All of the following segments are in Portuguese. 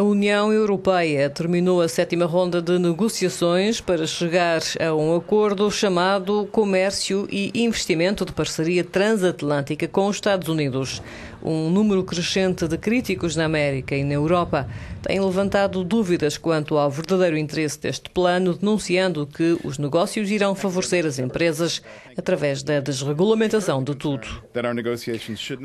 A União Europeia terminou a sétima ronda de negociações para chegar a um acordo chamado Comércio e Investimento de Parceria Transatlântica com os Estados Unidos um número crescente de críticos na América e na Europa têm levantado dúvidas quanto ao verdadeiro interesse deste plano, denunciando que os negócios irão favorecer as empresas através da desregulamentação de tudo.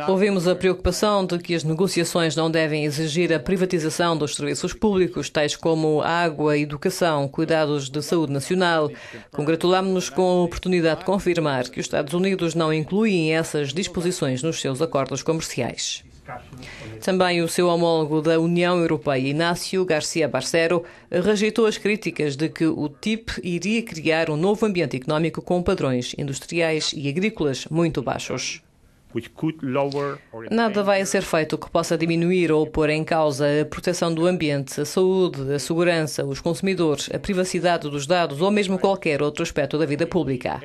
Ouvimos a preocupação de que as negociações não devem exigir a privatização dos serviços públicos, tais como água, educação, cuidados de saúde nacional. congratulamos nos com a oportunidade de confirmar que os Estados Unidos não incluem essas disposições nos seus acordos comerciais sociais. Também o seu homólogo da União Europeia, Inácio Garcia Barcero, rejeitou as críticas de que o TIP iria criar um novo ambiente económico com padrões industriais e agrícolas muito baixos. Nada vai ser feito que possa diminuir ou pôr em causa a proteção do ambiente, a saúde, a segurança, os consumidores, a privacidade dos dados ou mesmo qualquer outro aspecto da vida pública.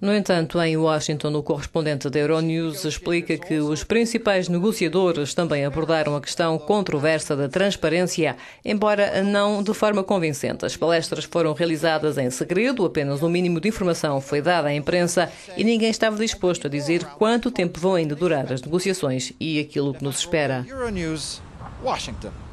No entanto, em Washington, o correspondente da Euronews explica que os principais negociadores também abordaram a questão controversa da transparência, embora não de forma convincente. As palestras foram realizadas em segredo, apenas o um mínimo de informação foi dada à imprensa e ninguém estava disposto a dizer quanto tempo vão ainda durar as negociações e aquilo que nos espera. Euronews, Washington.